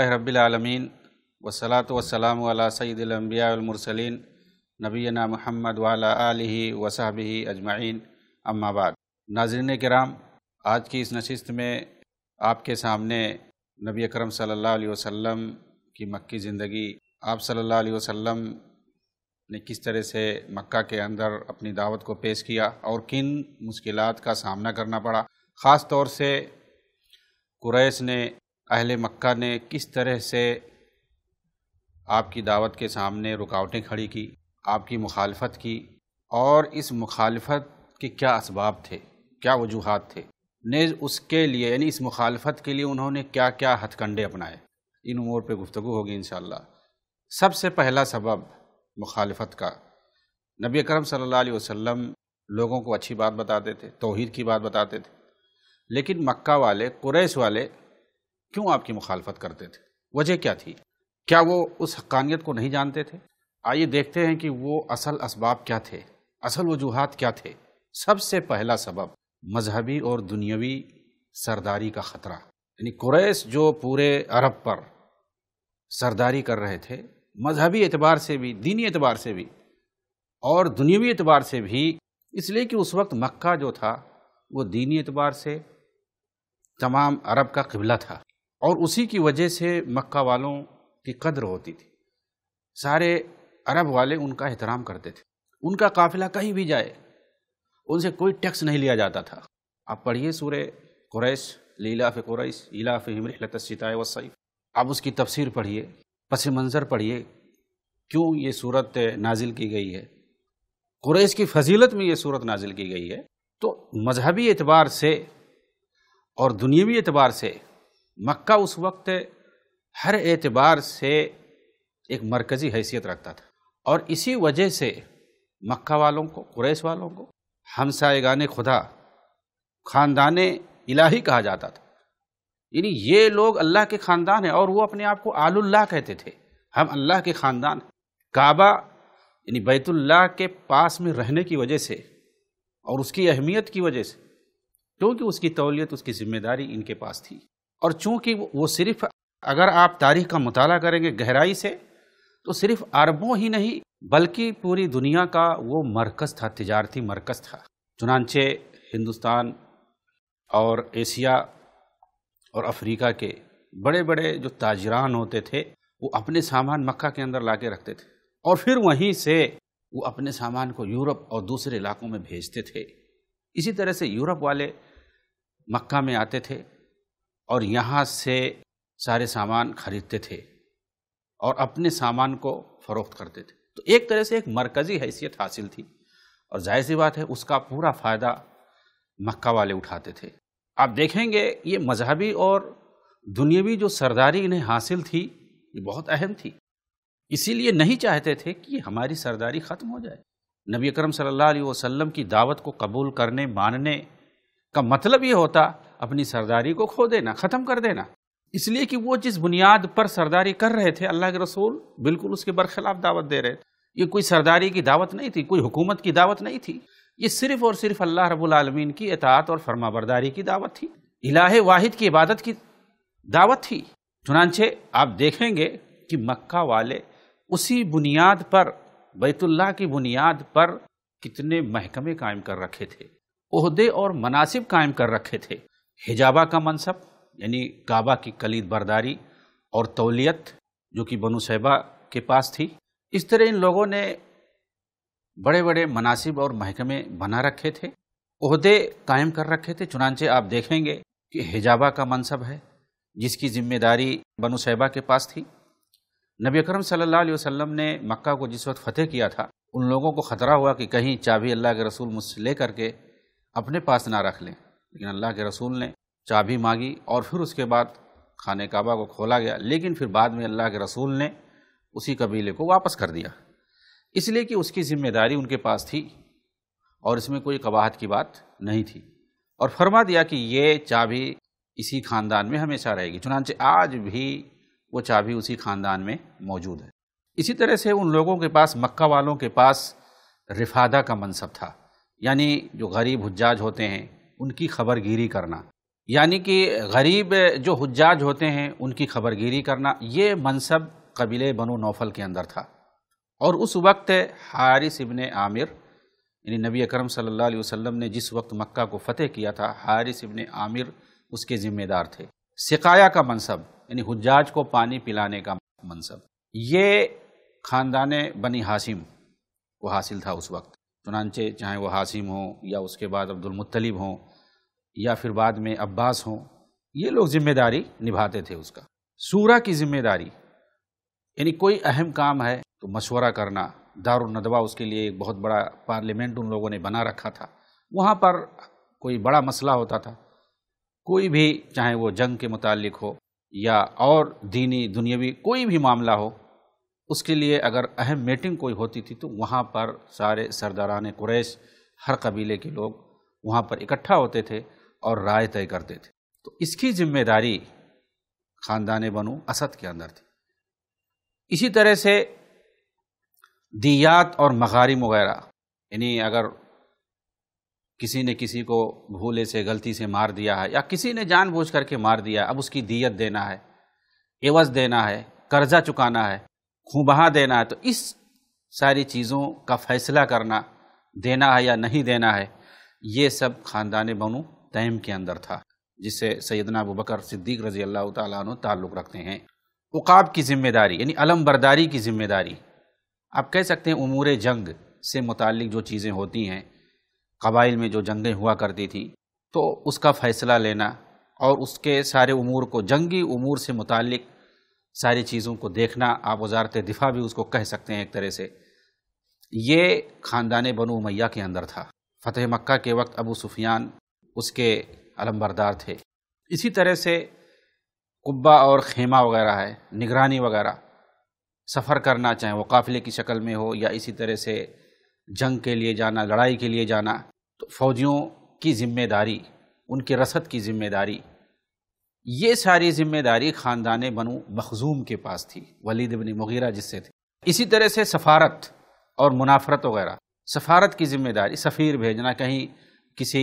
अलहमदिल्ला रबीआलमीन वसलात वसलाम सैदम्बियामरसलिन नबीना महमद वाला आलि वसाबी अजमाइन अम्माबाद नाजरन कराम आज की इस नशस्त में आपके सामने नबी अकरम सल्लल्लाहु अलैहि वसल्लम की मक्की ज़िंदगी आप सल्लल्लाहु अलैहि वसल्लम ने किस तरह से मक्का के अंदर अपनी दावत को पेश किया और किन मुश्किलात का सामना करना पड़ा ख़ास तौर से कुरैश ने अहल मक्का ने किस तरह से आपकी दावत के सामने रुकावटें खड़ी की आपकी मुखालफत की और इस मुखालफत के क्या इसबाब थे क्या वजूहत थे ने उसके लिए यानी इस मुखालफत के लिए उन्होंने क्या क्या हथकंडे अपनाए इन उमूर पर गुफ्तु होगी इन सबसे पहला सबब मुखालफत का नबी करम सल्ला वसम लोगों को अच्छी बात बताते थे तोहद की बात बताते थे लेकिन मक्का वाले कुरैश वाले क्यों आपकी मुखालफत करते थे वजह क्या थी क्या वो उस हक्कानियत को नहीं जानते थे आइए देखते हैं कि वो असल इसबाब क्या थे असल वजूहत क्या थे सबसे पहला सबब मजहबी और दुनियावी सरदारी का ख़तरा यानी कुरैश जो पूरे अरब पर सरदारी कर रहे थे मजहबी एतबार से भी दीनी एतबार से भी और दुनियावी एतबार से भी इसलिए कि उस वक्त मक्का जो था वो दीनी एतबार से तमाम अरब का कबला था और उसी की वजह से मक्का वालों की कद्र होती थी सारे अरब वाले उनका एहतराम करते थे उनका काफिला कहीं भी जाए उनसे कोई टैक्स नहीं लिया जाता था आप पढ़िए सूर्य कुरैश लीला फ़े कुरैश ईला फ़े आप उसकी तफसीर पढ़िए पस मंज़र पढ़िए क्यों ये सूरत नाजिल की गई है कुरैश की फजीलत में ये सूरत नाजिल की गई है तो मजहबी एतबार से और दुनियावी एतबार से मक्का उस वक्त हर एतबार से एक मरकज़ी हैसियत रखता था और इसी वजह से मक्का वालों को कुरैश वालों को गाने खुदा ख़ानदान इलाही कहा जाता था यानी ये लोग अल्लाह के ख़ानदान हैं और वो अपने आप को आलुल्लाह कहते थे हम अल्लाह के ख़ानदान काबा यानी बैतुल्लाह के पास में रहने की वजह से और उसकी अहमियत की वजह से क्योंकि उसकी तौलियत उसकी ज़िम्मेदारी इनके पास थी और चूंकि वो सिर्फ अगर आप तारीख का मुताला करेंगे गहराई से तो सिर्फ अरबों ही नहीं बल्कि पूरी दुनिया का वो मरकज़ था तजारती मरकज़ था चुनानचे हिंदुस्तान और एशिया और अफ्रीका के बड़े बड़े जो ताजरान होते थे वो अपने सामान मक्का के अंदर ला के रखते थे और फिर वहीं से वो अपने सामान को यूरोप और दूसरे इलाकों में भेजते थे इसी तरह से यूरोप वाले मक्का में आते थे और यहाँ से सारे सामान खरीदते थे और अपने सामान को फ़रोख्त करते थे तो एक तरह से एक मरकज़ी हैसियत हासिल थी और जाहिर सी बात है उसका पूरा फ़ायदा मक्का वाले उठाते थे आप देखेंगे ये मजहबी और दुनियावी जो सरदारी इन्हें हासिल थी ये बहुत अहम थी इसीलिए नहीं चाहते थे कि हमारी सरदारी ख़त्म हो जाए नबी करम सल्लल्लाहु अलैहि वसल्लम की दावत को कबूल करने मानने का मतलब ये होता अपनी सरदारी को खो देना ख़त्म कर देना इसलिए कि वो जिस बुनियाद पर सरदारी कर रहे थे अल्लाह के रसूल बिल्कुल उसके बरखिलाफ दावत दे रहे थे ये कोई सरदारी की दावत नहीं थी कोई हुकूमत की दावत नहीं थी ये सिर्फ़ और सिर्फ अल्लाह रबालमीन की एतात और फरमाबरदारी की दावत थी इलाह वाहिद की इबादत की दावत थी चुनानचे आप देखेंगे कि मक्का वाले उसी बुनियाद पर बैतुल्ला की बुनियाद पर कितने महकमे कायम कर रखे थे अहदे और मनासिब कायम कर रखे थे हिजाबा का मनसब यानी काबा की कलीद बर्दारी और तौलियत जो कि बनु सहबा के पास थी इस तरह इन लोगों ने बड़े बड़े मनासिब और महकमे बना रखे थे अहदे कायम कर रखे थे चुनाचे आप देखेंगे कि हिजाबा का मनसब है जिसकी जिम्मेदारी बनु सैबा के पास थी नबी अकरम सल्लल्लाहु अलैहि वसल्लम ने मक्का को जिस वक्त फतेह किया था उन लोगों को ख़तरा हुआ कि कहीं चाबी अल्लाह के रसूल मुझसे ले करके अपने पास ना रख लें लेकिन अल्लाह के रसूल ने चाबी मांगी और फिर उसके बाद खाने काबा को खोला गया लेकिन फिर बाद में अल्लाह के रसूल ने उसी कबीले को वापस कर दिया इसलिए कि उसकी ज़िम्मेदारी उनके पास थी और इसमें कोई कबाहत की बात नहीं थी और फरमा दिया कि ये चाबी इसी ख़ानदान में हमेशा रहेगी चुनानचे आज भी वो चाबी उसी ख़ानदान में मौजूद है इसी तरह से उन लोगों के पास मक्का वालों के पास रिफादा का मनसब था यानी जो गरीब हजाज होते हैं उनकी खबरगिरी करना यानी कि गरीब जो हजाज होते हैं उनकी खबरगिरी करना ये मनसब कबीले बनो नौफल के अंदर था और उस वक्त हारिस इबन आमिर यानी नबी अकरम सल्लल्लाहु अलैहि वसल्लम ने जिस वक्त मक्का को फ़तेह किया था हारिस इबन आमिर उसके ज़िम्मेदार थे सिकाया का मनसब यानी हजाज को पानी पिलाने का मनसब ये ख़ानदान बनी हाशिम को हासिल था उस वक्त चुनानचे चाहे वो हाशिम हो या उसके बाद अब्दुलमतलब हों या फिर बाद में अब्बास हों ये लोग जिम्मेदारी निभाते थे उसका सूरा की जिम्मेदारी यानी कोई अहम काम है तो मशवरा करना दारुलनदवा उसके लिए एक बहुत बड़ा पार्लियामेंट उन लोगों ने बना रखा था वहाँ पर कोई बड़ा मसला होता था कोई भी चाहे वो जंग के मुतालिक हो या और दीनी दुनियावी कोई भी मामला हो उसके लिए अगर अहम मीटिंग कोई होती थी तो वहाँ पर सारे सरदारान कुरैश हर कबीले के लोग वहाँ पर इकट्ठा होते थे और राय तय करते थे तो इसकी जिम्मेदारी खानदान बनु असद के अंदर थी इसी तरह से दियात और मगारिम वगैरह यानी अगर किसी ने किसी को भूले से गलती से मार दिया है या किसी ने जान जानबूझ करके मार दिया अब उसकी दियत देना है एवज देना है कर्जा चुकाना है खूबहा देना है तो इस सारी चीज़ों का फैसला करना देना है या नहीं देना है ये सब खानदान बनू तैम के अंदर था जिससे सैदना अबू बकर सिद्दीक रजी अल्लाह तु ताल्लुक़ रखते हैं उकाब की ज़िम्मेदारी यानी अलम बरदारी की ज़िम्मेदारी आप कह सकते हैं उमूर जंग से मुतल जो चीज़ें होती हैं कबाइल में जो जंगें हुआ करती थी तो उसका फ़ैसला लेना और उसके सारे उमूर को जंगी उमूर से मुतक सारी चीज़ों को देखना आप वजारत दिफा भी उसको कह सकते हैं एक तरह से ये ख़ानदान बनो मैया के अंदर था फ़तेह मक्का के वक्त अबू सुफियान उसके अलमबरदार थे इसी तरह से कुब्बा और खेमा वगैरह है निगरानी वगैरह सफ़र करना चाहे वो काफ़िले की शक्ल में हो या इसी तरह से जंग के लिए जाना लड़ाई के लिए जाना तो फौजियों की जिम्मेदारी उनकी रसद की जिम्मेदारी ये सारी जिम्मेदारी ख़ानदान बनु मखजूम के पास थी वलीद बन मुगीरा जिससे थी इसी तरह से सफारत और मुनाफरत वगैरह सफारत की जिम्मेदारी सफ़ीर भेजना कहीं किसी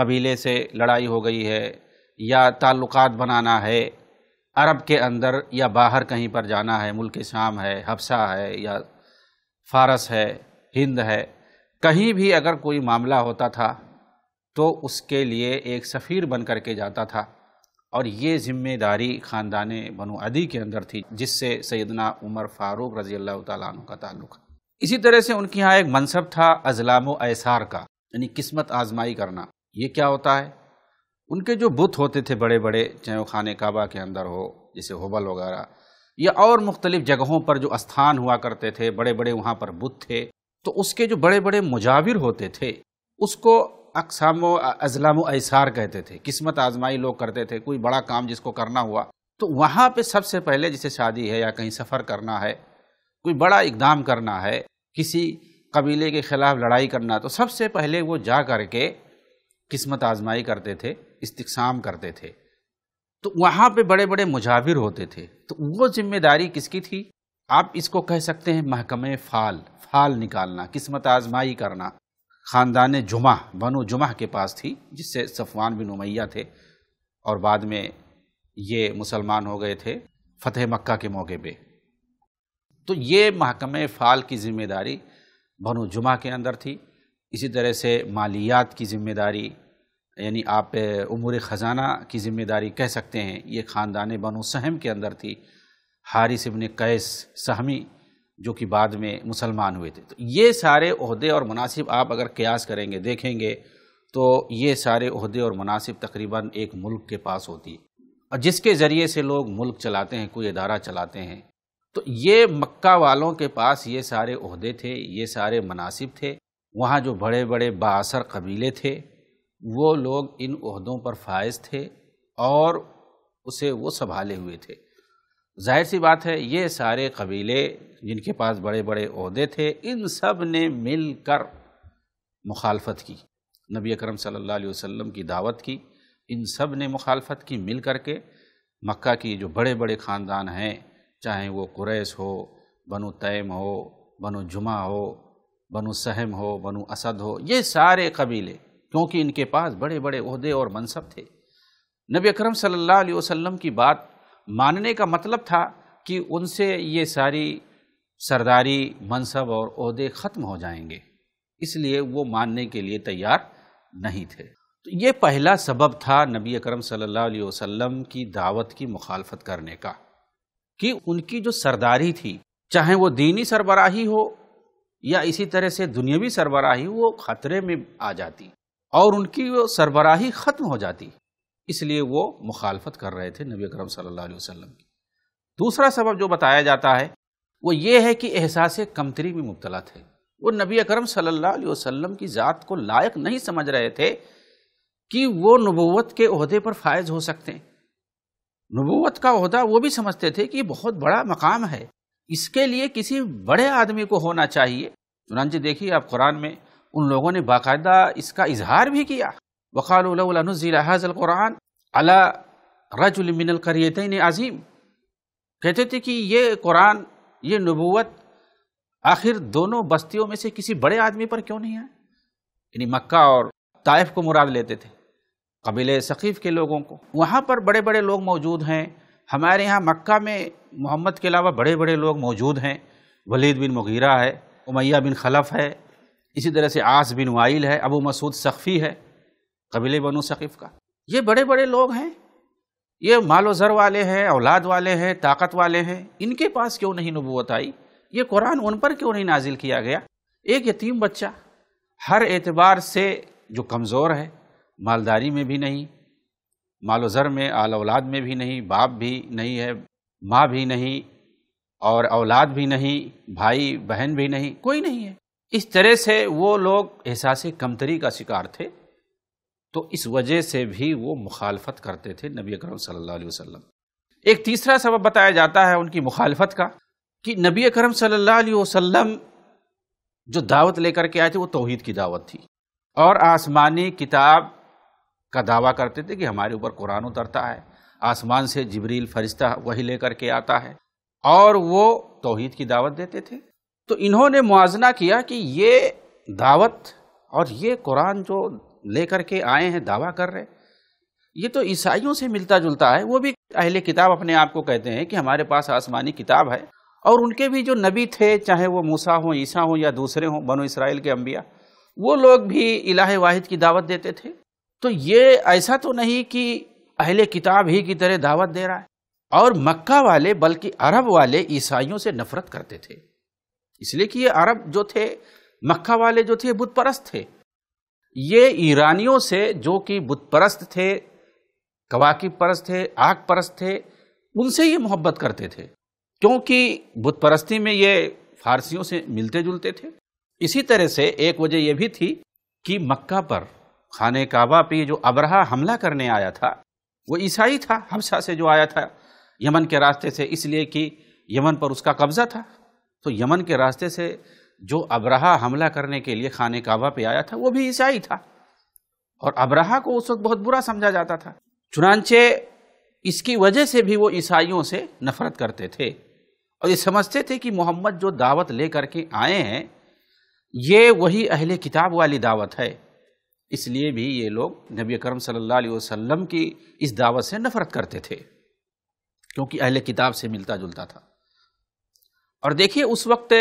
कबीले से लड़ाई हो गई है या ताल्लुकात बनाना है अरब के अंदर या बाहर कहीं पर जाना है मुल्क शाम है हफ्सा है या फारस है हिंद है कहीं भी अगर कोई मामला होता था तो उसके लिए एक सफ़ीर बन कर के जाता था और ये ज़िम्मेदारी ख़ानदान बनो अदी के अंदर थी जिससे सैदना उमर फ़ारूक रज़ी अल्लाह तु का ताल्लुक़ इसी तरह से उनके यहाँ एक मनसब था अजलाम एसार का यानी किस्मत आजमाई करना ये क्या होता है उनके जो बुत होते थे बड़े बड़े चाहे वो खान काबा के अंदर हो जैसे होबल वगैरह या और मुख्तलिफ़ जगहों पर जो स्थान हुआ करते थे बड़े बड़े वहाँ पर बुत थे तो उसके जो बड़े बड़े मुजाविर होते थे उसको अकसाम अजलाम ऐसार कहते थे किस्मत आजमाई लोग करते थे कोई बड़ा काम जिसको करना हुआ तो वहाँ पे सबसे पहले जैसे शादी है या कहीं सफ़र करना है कोई बड़ा इकदाम करना है किसी कबीले के ख़िलाफ़ लड़ाई करना तो सबसे पहले वो जा करके किस्मत आजमाई करते थे इस्तिकसाम करते थे तो वहाँ पे बड़े बड़े मुजाविर होते थे तो वो जिम्मेदारी किसकी थी आप इसको कह सकते हैं महकमे फाल फाल निकालना किस्मत आजमाई करना ख़ानदान जुमा बनो जुमा के पास थी जिससे सफवान बिन उमैया थे और बाद में ये मुसलमान हो गए थे फतेह मक्का के मौके पे तो ये महकमे फ़ाल की ज़िम्मेदारी बनो जुमा के अंदर थी इसी तरह से मालियात की ज़िम्मेदारी यानी आप उमूर ख़जाना की ज़िम्मेदारी कह सकते हैं ये ख़ानदान बनो सहम के अंदर थी हारिस इबन कैस सहमी जो कि बाद में मुसलमान हुए थे तो ये सारे अहदे और मुनासिब आप अगर कयास करेंगे देखेंगे तो ये सारे अहदे और मुनासिब तकरीबन एक मुल्क के पास होती है और जिसके ज़रिए से लोग मुल्क चलाते हैं कोई अदारा चलाते हैं तो ये मक्का वालों के पास ये सारे अहदे थे ये सारे मुनासिब थे वहाँ जो बड़े बड़े बासर कबीले थे वो लोग इन अहदों पर फायज थे और उसे वो संभाले हुए थे जाहिर सी बात है ये सारे कबीले जिनके पास बड़े बड़े अहदे थे इन सब ने मिलकर मुखालफत की नबी अकरम सल्लल्लाहु अलैहि वसल्लम की दावत की इन सब ने मुखालफत की मिल कर के मक्का की जो बड़े बड़े ख़ानदान हैं चाहे वो कुरैस हो बनो तैम हो बनो जुमा हो बनु सहम हो बनु असद हो ये सारे कबीले क्योंकि इनके पास बड़े बड़े अहदे और मनसब थे नबी अकरम सल्लल्लाहु अलैहि वसल्लम की बात मानने का मतलब था कि उनसे ये सारी सरदारी मनसब और अहदे ख़त्म हो जाएंगे इसलिए वो मानने के लिए तैयार नहीं थे तो ये पहला सबब था नबी अकरम सल्लल्लाहु अलैहि वसल्लम की दावत की मुखालफत करने का कि उनकी जो सरदारी थी चाहे वो दीनी सरबराही हो या इसी तरह से दुनियावी सरबराही वो खतरे में आ जाती और उनकी वो सरबराही ख़त्म हो जाती इसलिए वो मुखालफत कर रहे थे नबी अकरम सल्लल्लाहु अलैहि वसल्लम की दूसरा सबब जो बताया जाता है वो ये है कि एहसास कमतरी में मुबतला थे वो नबी अकरम सल्लल्लाहु अलैहि वसल्लम की ज़ात को लायक नहीं समझ रहे थे कि वो नबूवत के अहदे पर फायज हो सकते हैं नबूवत का अहदा वो भी समझते थे कि बहुत बड़ा मकाम है इसके लिए किसी बड़े आदमी को होना चाहिए चुनानचे देखिए आप कुरान में उन लोगों ने बाकायदा इसका इजहार भी किया वक़ाल कुरान अला रजमिन करियतिन अजीम कहते थे कि ये कुरान ये नबूत आखिर दोनों बस्तियों में से किसी बड़े आदमी पर क्यों नहीं आए यानी मक्का और ताइफ को मुराद लेते थे कबीले सकीफ़ के लोगों को वहाँ पर बड़े बड़े लोग मौजूद हैं हमारे यहाँ मक्का में मोहम्मद के अलावा बड़े बड़े लोग मौजूद हैं वलीद बिन मुगीरा है उमैया बिन खलफ है इसी तरह से आस बिन वाइल है अबू मसूद सख्फ़ी है कबीले बनो सकीफ़ का ये बड़े बड़े लोग हैं ये मालो ज़र वाले हैं औलाद वाले हैं ताकत वाले हैं इनके पास क्यों नहीं नबूत आई ये कुरान उन पर क्यों नहीं नाजिल किया गया एक यतीम बच्चा हर एतबार से जो कमज़ोर है मालदारी में भी नहीं मालो ज़र में आल औलाद में भी नहीं बाप भी नहीं है माँ भी नहीं और औलाद भी नहीं भाई बहन भी नहीं कोई नहीं है इस तरह से वो लोग एहसास कमतरी का शिकार थे तो इस वजह से भी वो मुखालफत करते थे नबी अकरम सल्लल्लाहु अलैहि वसल्लम एक तीसरा सबब बताया जाता है उनकी मुखालफत का कि नबी अकरम सल्लल्लाहु अलैहि वसल्लम जो दावत लेकर के आए थे वो तौहीद की दावत थी और आसमानी किताब का दावा करते थे कि हमारे ऊपर कुरान उतरता है आसमान से जबरील फरिश्ता वही लेकर के आता है और वो तोहहीद की दावत देते थे तो इन्होंने मुआजना किया कि ये दावत और ये कुरान जो लेकर के आए हैं दावा कर रहे ये तो ईसाइयों से मिलता जुलता है वो भी अहले किताब अपने आप को कहते हैं कि हमारे पास आसमानी किताब है और उनके भी जो नबी थे चाहे वो मूसा हो ईसा हो या दूसरे हों बनो इसराइल के अम्बिया वो लोग भी इलाह वाहिद की दावत देते थे तो ये ऐसा तो नहीं कि अहले किताब ही की तरह दावत दे रहा है और मक्का वाले बल्कि अरब वाले ईसाइयों से नफरत करते थे इसलिए कि ये अरब जो थे मक्का वाले जो थे बुत परस्त थे ये ईरानियों से जो कि बुत परस्त थे कवाकिब परस्त थे आग परस्त थे उनसे ये मोहब्बत करते थे क्योंकि बुतपरस्ती में ये फारसियों से मिलते जुलते थे इसी तरह से एक वजह यह भी थी कि मक्का पर खाने काबा पे जो अबरहा हमला करने आया था वो ईसाई था हमसा से जो आया था यमन के रास्ते से इसलिए कि यमन पर उसका कब्ज़ा था तो यमन के रास्ते से जो अबरहा हमला करने के लिए खाने काबा पे आया था वो भी ईसाई था और अबरहा को उस वक्त बहुत बुरा समझा जाता था चुनानचे इसकी वजह से भी वो ईसाइयों से नफरत करते थे और ये समझते थे कि मोहम्मद जो दावत ले करके आए हैं ये वही अहले किताब वाली दावत है इसलिए भी ये लोग नबी करम सल्लल्लाहु अलैहि वसल्लम की इस दावत से नफरत करते थे क्योंकि अहले किताब से मिलता जुलता था और देखिए उस वक्त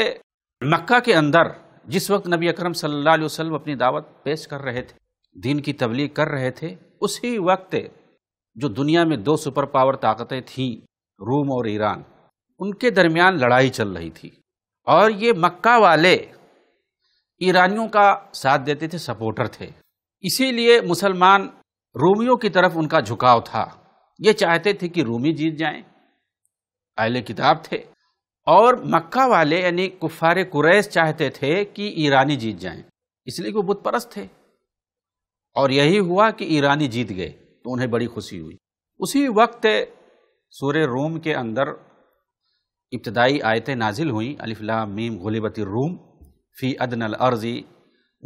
मक्का के अंदर जिस वक्त नबी अकरम सल्लल्लाहु अलैहि वसल्लम अपनी दावत पेश कर रहे थे दीन की तबलीग कर रहे थे उसी वक्त जो दुनिया में दो सुपर पावर ताकतें थीं रूम और ईरान उनके दरमियान लड़ाई चल रही थी और ये मक्का वाले ईरानियों का साथ देते थे सपोर्टर थे इसीलिए मुसलमान रोमियों की तरफ उनका झुकाव था ये चाहते थे कि रोमी जीत जाएं अहले किताब थे और मक्का वाले यानी कुफार कुरैश चाहते थे कि ईरानी जीत जाएं इसलिए वो बुतपरस थे और यही हुआ कि ईरानी जीत गए तो उन्हें बड़ी खुशी हुई उसी वक्त सूर्य रोम के अंदर इब्तदाई आयतें नाजिल हुई अलिफिला मीम गुलिबत रूम फ़ी अदन अर्जी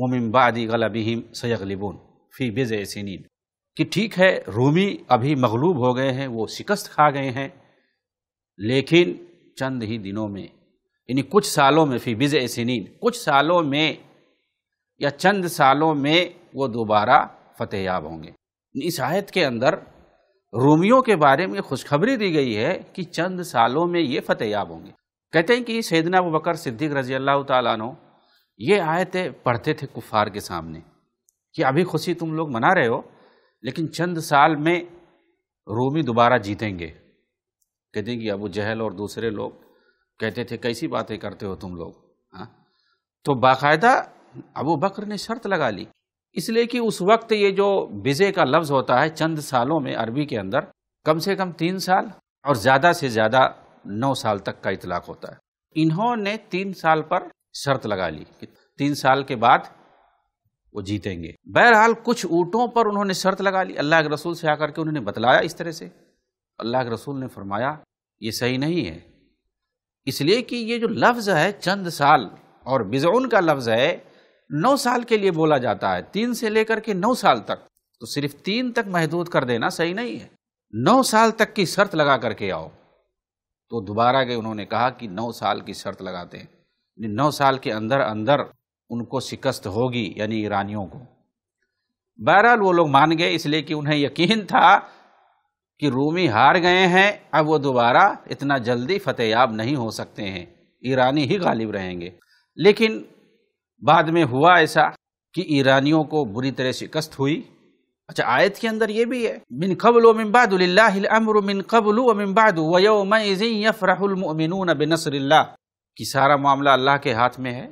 वमिन बादी बिहिम सयगलिबून फ़ी बेज़ नींद कि ठीक है रूमी अभी मगलूब हो गए हैं वो शिकस्त खा गए हैं लेकिन चंद ही दिनों में यानी कुछ सालों में फ़ी बिज़ सिनीन कुछ सालों में या चंद सालों में वो दोबारा फतेहयाब होंगे इस आयत के अंदर रोमियों के बारे में खुशखबरी दी गई है कि चंद सालों में ये फतेहयाब होंगे कहते हैं कि सैदना अबू बकर सिद्दीक रजी अल्लाह तु ये आयतें पढ़ते थे कुफार के सामने कि अभी खुशी तुम लोग मना रहे हो लेकिन चंद साल में रोमी दोबारा जीतेंगे कहते हैं कि अबू जहल और दूसरे लोग कहते थे कैसी बातें करते हो तुम लोग हाँ तो बाकायदा अबू बकर ने शर्त लगा ली इसलिए कि उस वक्त ये जो बिजे का लफ्ज़ होता है चंद सालों में अरबी के अंदर कम से कम तीन साल और ज़्यादा से ज़्यादा नौ साल तक का इतलाक होता है इन्होंने तीन साल पर शर्त लगा ली कि तीन साल के बाद वो जीतेंगे बहरहाल कुछ ऊँटों पर उन्होंने शर्त लगा ली अल्लाह के रसूल से आकर के उन्होंने बतलाया इस तरह से अल्लाह के रसूल ने फरमाया ये सही नहीं है इसलिए कि ये जो लफ्ज़ है चंद साल और बिजौन का लफ्ज़ है नौ साल के लिए बोला जाता है तीन से लेकर के नौ साल तक तो सिर्फ तीन तक महदूद कर देना सही नहीं है नौ साल तक की शर्त लगा करके आओ तो दोबारा गए उन्होंने कहा कि नौ साल की शर्त लगाते हैं नौ साल के अंदर अंदर उनको शिकस्त होगी यानी ईरानियों को बहरहाल वो लोग मान गए इसलिए कि उन्हें यकीन था कि रूमी हार गए हैं अब वो दोबारा इतना जल्दी फतेयाब नहीं हो सकते हैं ईरानी ही गालिब रहेंगे लेकिन बाद में हुआ ऐसा कि ईरानियों को बुरी तरह शिकस्त हुई अच्छा आयत के अंदर ये भी है मिन कबल अमर मिन कबल मैं वयोमफ़रमिन बिनसरल्ला कि सारा मामला अल्लाह के हाथ में है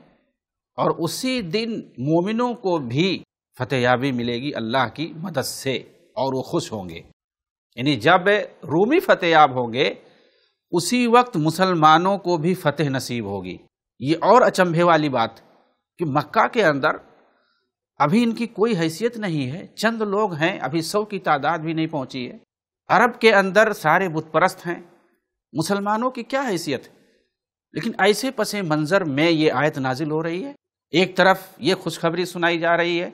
और उसी दिन मोमिनों को भी फतेहयाबी मिलेगी अल्लाह की मदद से और वो खुश होंगे यानी जब रूमी फतेहयाब होंगे उसी वक्त मुसलमानों को भी फतेह नसीब होगी ये और अचंभे वाली बात कि मक्का के अंदर अभी इनकी कोई हैसियत नहीं है चंद लोग हैं अभी सौ की तादाद भी नहीं पहुंची है अरब के अंदर सारे बुतपरस्त हैं मुसलमानों की क्या हैसियत है लेकिन ऐसे पसे मंजर में ये आयत नाजिल हो रही है एक तरफ ये खुशखबरी सुनाई जा रही है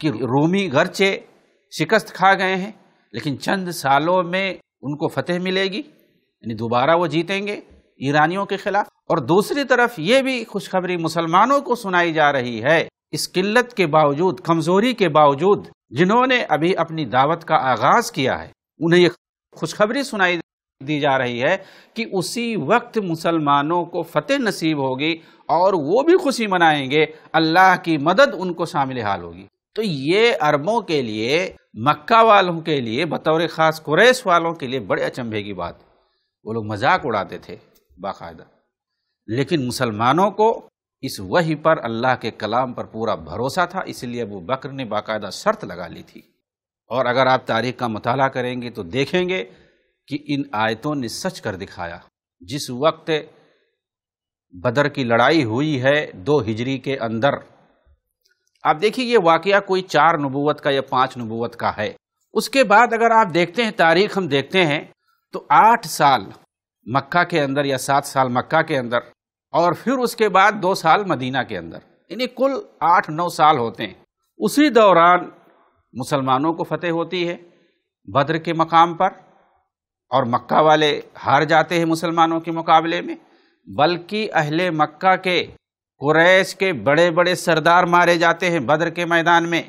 कि रोमी घरचे शिकस्त खा गए हैं लेकिन चंद सालों में उनको फतेह मिलेगी यानी दोबारा वो जीतेंगे ईरानियों के खिलाफ और दूसरी तरफ ये भी खुशखबरी मुसलमानों को सुनाई जा रही है इस किल्लत के बावजूद कमजोरी के बावजूद जिन्होंने अभी अपनी दावत का आगाज किया है उन्हें ये खुशखबरी सुनाई दी जा रही है कि उसी वक्त मुसलमानों को फतेह नसीब होगी और वो भी खुशी मनाएंगे अल्लाह की मदद उनको शामिल हाल होगी तो ये अरबों के लिए मक्का वालों के लिए बतौर ख़ास कुरैश वालों के लिए बड़े अचंभे की बात वो लोग मजाक उड़ाते थे बाकायदा लेकिन मुसलमानों को इस वही पर अल्लाह के कलाम पर पूरा भरोसा था इसलिए अबू बकर ने बाकायदा शर्त लगा ली थी और अगर आप तारीख का मताल करेंगे तो देखेंगे कि इन आयतों ने सच कर दिखाया जिस वक्त बदर की लड़ाई हुई है दो हिजरी के अंदर आप देखिए ये वाकया कोई चार नबूवत का या पांच नबूवत का है उसके बाद अगर आप देखते हैं तारीख हम देखते हैं तो आठ साल मक्का के अंदर या सात साल मक्का के अंदर और फिर उसके बाद दो साल मदीना के अंदर यानी कुल आठ नौ साल होते हैं उसी दौरान मुसलमानों को फतेह होती है बद्र के मकाम पर और मक्का वाले हार जाते हैं मुसलमानों के मुकाबले में बल्कि अहले मक्का के कुरैश के बड़े बड़े सरदार मारे जाते हैं बद्र के मैदान में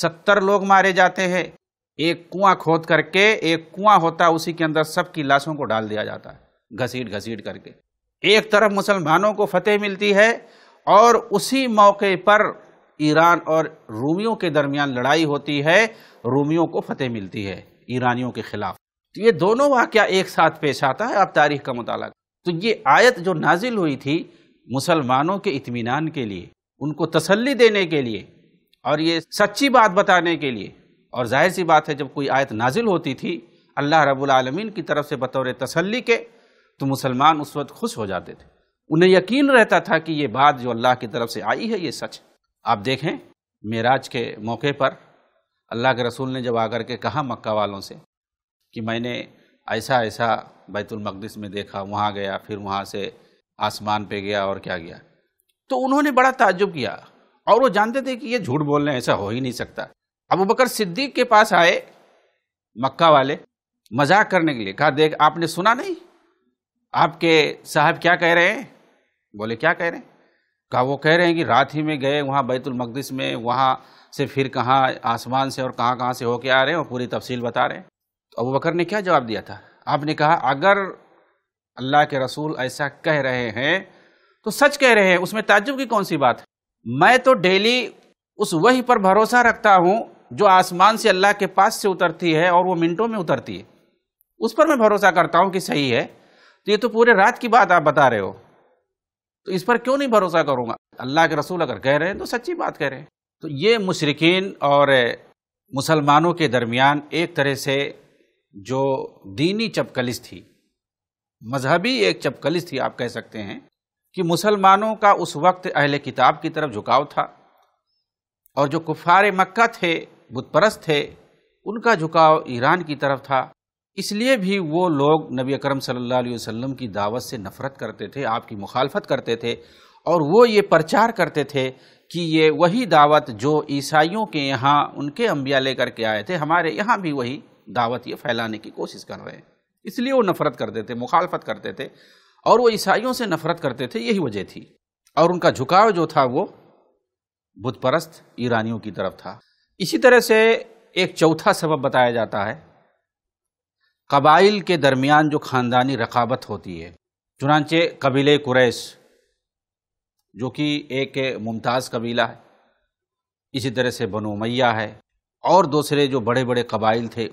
सत्तर लोग मारे जाते हैं एक कुआं खोद करके एक कुआं होता है उसी के अंदर सबकी लाशों को डाल दिया जाता है घसीट घसीट करके एक तरफ मुसलमानों को फतेह मिलती है और उसी मौके पर ईरान और रूमियों के दरमियान लड़ाई होती है रूमियों को फतेह मिलती है ईरानियों के खिलाफ तो ये दोनों वाक्य एक साथ पेश आता है आप तारीख का मुताल तो ये आयत जो नाजिल हुई थी मुसलमानों के इतमान के लिए उनको तसल्ली देने के लिए और ये सच्ची बात बताने के लिए और जाहिर सी बात है जब कोई आयत नाजिल होती थी अल्लाह रब्बुल की तरफ से बतौर तसल्ली के तो मुसलमान उस वक्त खुश हो जाते थे उन्हें यकीन रहता था कि ये बात जो अल्लाह की तरफ से आई है ये सच आप देखें मेराज के मौके पर अल्लाह के रसूल ने जब आकर के कहा मक्का वालों से कि मैंने ऐसा ऐसा बैतुल में देखा वहाँ गया फिर वहाँ से आसमान पे गया और क्या गया तो उन्होंने बड़ा ताज्जुब किया और वो जानते थे कि ये झूठ बोल रहे हैं ऐसा हो ही नहीं सकता अबू बकर सिद्दीक के पास आए मक्का वाले मजाक करने के लिए कहा देख आपने सुना नहीं आपके साहब क्या कह रहे हैं बोले क्या कह रहे हैं कहा वो कह रहे हैं कि रात ही में गए वहाँ बैतुलमकदस में वहाँ से फिर कहाँ आसमान से और कहाँ कहाँ से होके आ रहे हैं और पूरी तफसील बता रहे हैं तो अबू बकर ने क्या जवाब दिया था आपने कहा अगर अल्लाह के रसूल ऐसा कह रहे हैं तो सच कह रहे हैं उसमें ताज्जुब की कौन सी बात है मैं तो डेली उस वही पर भरोसा रखता हूँ जो आसमान से अल्लाह के पास से उतरती है और वो मिनटों में उतरती है उस पर मैं भरोसा करता हूँ कि सही है तो ये तो पूरे रात की बात आप बता रहे हो तो इस पर क्यों नहीं भरोसा करूंगा अल्लाह के रसूल अगर कह रहे हैं तो सच्ची बात कह रहे हैं तो ये मुशरकिन और मुसलमानों के दरमियान एक तरह से जो दीनी चपकलिस थी मजहबी एक चपकलिस थी आप कह सकते हैं कि मुसलमानों का उस वक्त अहल किताब की तरफ झुकाव था और जो कुफार मक्का थे बुतपरस्त थे उनका झुकाव ईरान की तरफ था इसलिए भी वो लोग नबी अकरम सल्लल्लाहु अलैहि वसल्लम की दावत से नफरत करते थे आपकी मुखालफत करते थे और वो ये प्रचार करते थे कि ये वही दावत जो ईसाइयों के यहाँ उनके अम्बिया लेकर के आए थे हमारे यहाँ भी वही दावत ये फैलाने की कोशिश कर रहे हैं इसलिए वो नफरत करते थे मुखालफत करते थे और वो ईसाइयों से नफरत करते थे यही वजह थी और उनका झुकाव जो था वो बुधपरस्त ईरानियों की तरफ था इसी तरह से एक चौथा सबब बताया जाता है कबाइल के दरमियान जो ख़ानदानी रकाबत होती है चुनाचे कबीले कुरैश जो कि एक मुमताज़ कबीला है इसी तरह से बनो मैया है और दूसरे जो बड़े बड़े कबाइल थे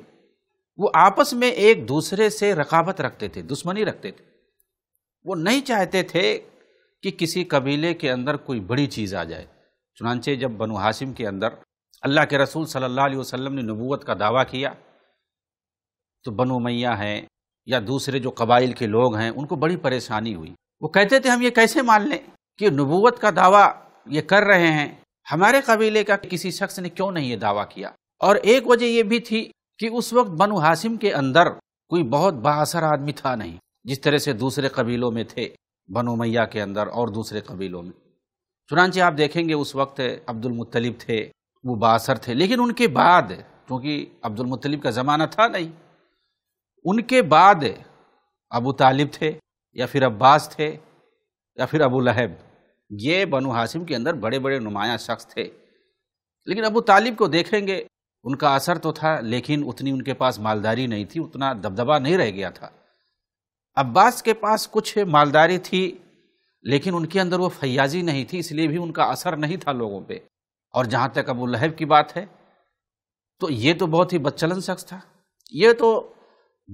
वो आपस में एक दूसरे से रकाबत रखते थे दुश्मनी रखते थे वो नहीं चाहते थे कि किसी कबीले के अंदर कोई बड़ी चीज़ आ जाए चुनानचे जब बनु हाशिम के अंदर अल्लाह के रसूल सल्लल्लाहु अलैहि वसल्लम ने नबूवत का दावा किया तो बनु मैया हैं या दूसरे जो कबाइल के लोग हैं उनको बड़ी परेशानी हुई वो कहते थे हम ये कैसे मान लें कि नबूवत का दावा ये कर रहे हैं हमारे कबीले का किसी शख्स ने क्यों नहीं ये दावा किया और एक वजह यह भी थी कि उस वक्त बनु हाशिम के अंदर कोई बहुत बासर आदमी था नहीं जिस तरह से दूसरे कबीलों में थे बनु मैया के अंदर और दूसरे कबीलों में चुनाचे आप देखेंगे उस वक्त अब्दुल मुतलिब थे वो बासर थे लेकिन उनके बाद क्योंकि अब्दुल मुतलिब का ज़माना था नहीं उनके बाद अबू तालिब थे या फिर अब्बास थे या फिर अबू लहब ये बनु हाशिम के अंदर बड़े बड़े नुमाया शख्स थे लेकिन अबू तालिब को देखेंगे उनका असर तो था लेकिन उतनी उनके पास मालदारी नहीं थी उतना दबदबा नहीं रह गया था अब्बास के पास कुछ मालदारी थी लेकिन उनके अंदर वो फयाजी नहीं थी इसलिए भी उनका असर नहीं था लोगों पे और जहाँ तक अबू लहब की बात है तो ये तो बहुत ही बदचलन शख्स था ये तो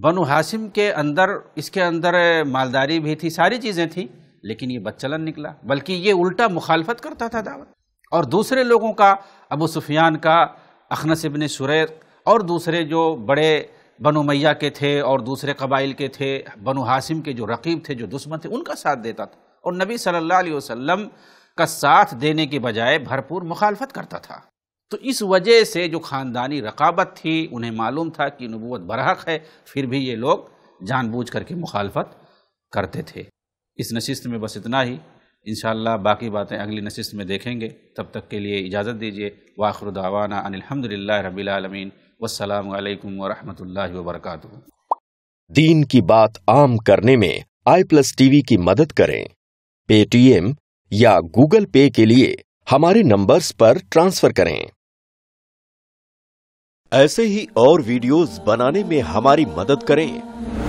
बनु हाशिम के अंदर इसके अंदर मालदारी भी थी सारी चीज़ें थी लेकिन ये बदचलन निकला बल्कि ये उल्टा मुखालफत करता था दावत और दूसरे लोगों का अबू सुफियान का अखनस इबन सुरैर और दूसरे जो बड़े बनु मैया के थे और दूसरे कबाइल के थे बनु हासिम के जो रकीब थे जो दुश्मन थे उनका साथ देता था और नबी सल्लल्लाहु अलैहि वसल्लम का साथ देने के बजाय भरपूर मुखालफत करता था तो इस वजह से जो ख़ानदानी रकाबत थी उन्हें मालूम था कि नबूत बरहक है फिर भी ये लोग जानबूझ करके मुखालफत करते थे इस नशिस्त में बस इतना ही इन बाकी बातें अगली नशिस्त में देखेंगे तब तक के लिए इजाज़त दीजिए वाखर दावाना अनिलहमदिल्ला रबीआलमीन वसलम वरहमल वबरक दीन की बात आम करने में आई प्लस टीवी की मदद करें पेटीएम या गूगल पे के लिए हमारे नंबर्स पर ट्रांसफर करें ऐसे ही और वीडियोस बनाने में हमारी मदद करें